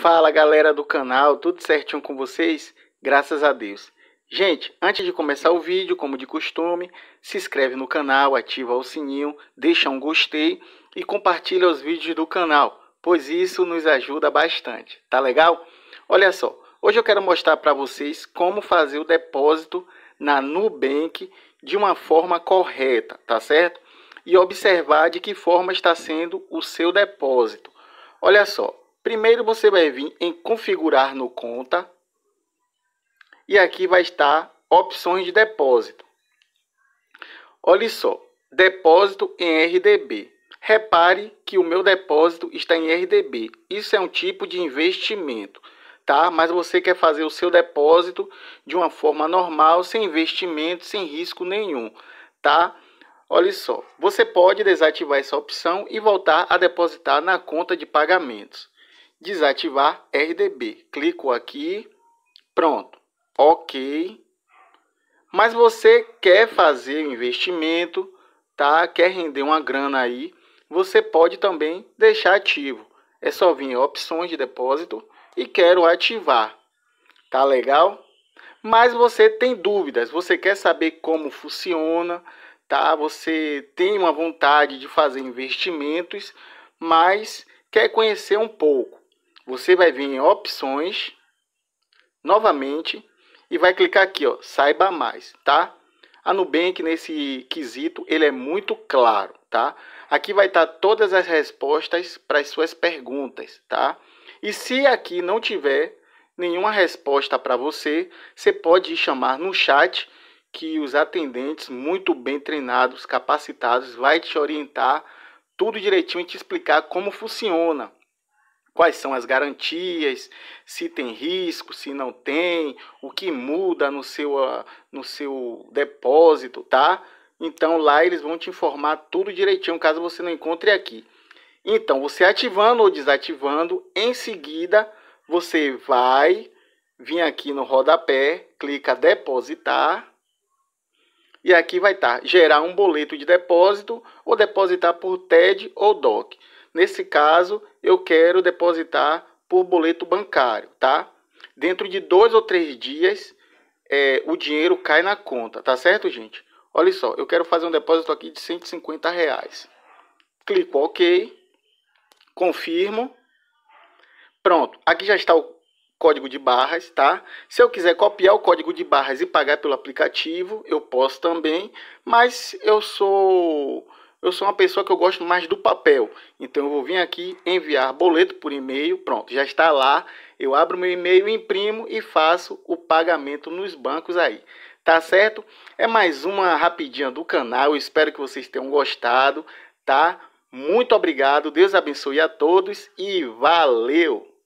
Fala galera do canal, tudo certinho com vocês? Graças a Deus. Gente, antes de começar o vídeo, como de costume, se inscreve no canal, ativa o sininho, deixa um gostei e compartilha os vídeos do canal, pois isso nos ajuda bastante, tá legal? Olha só, hoje eu quero mostrar para vocês como fazer o depósito na Nubank de uma forma correta, tá certo? E observar de que forma está sendo o seu depósito. Olha só, Primeiro você vai vir em configurar no conta e aqui vai estar opções de depósito. Olha só, depósito em RDB. Repare que o meu depósito está em RDB. Isso é um tipo de investimento, tá? Mas você quer fazer o seu depósito de uma forma normal, sem investimento, sem risco nenhum, tá? Olha só, você pode desativar essa opção e voltar a depositar na conta de pagamentos desativar RDB. Clico aqui, pronto, ok. Mas você quer fazer investimento, tá? Quer render uma grana aí, você pode também deixar ativo. É só vir em opções de depósito e quero ativar. Tá legal? Mas você tem dúvidas, você quer saber como funciona, tá? Você tem uma vontade de fazer investimentos, mas quer conhecer um pouco. Você vai vir em opções, novamente, e vai clicar aqui, ó, saiba mais, tá? A Nubank, nesse quesito, ele é muito claro, tá? Aqui vai estar tá todas as respostas para as suas perguntas, tá? E se aqui não tiver nenhuma resposta para você, você pode chamar no chat que os atendentes muito bem treinados, capacitados, vai te orientar tudo direitinho e te explicar como funciona quais são as garantias, se tem risco, se não tem, o que muda no seu, ah, no seu depósito, tá? Então lá eles vão te informar tudo direitinho, caso você não encontre aqui. Então, você ativando ou desativando, em seguida você vai vir aqui no rodapé, clica depositar. E aqui vai estar tá, gerar um boleto de depósito ou depositar por TED ou DOC. Nesse caso, eu quero depositar por boleto bancário, tá? Dentro de dois ou três dias, é, o dinheiro cai na conta, tá certo, gente? Olha só, eu quero fazer um depósito aqui de 150 reais. Clico OK, confirmo. Pronto, aqui já está o código de barras, tá? Se eu quiser copiar o código de barras e pagar pelo aplicativo, eu posso também, mas eu sou eu sou uma pessoa que eu gosto mais do papel. Então eu vou vir aqui, enviar boleto por e-mail, pronto, já está lá. Eu abro meu e-mail, imprimo e faço o pagamento nos bancos aí. Tá certo? É mais uma rapidinha do canal. Eu espero que vocês tenham gostado, tá? Muito obrigado, Deus abençoe a todos e valeu!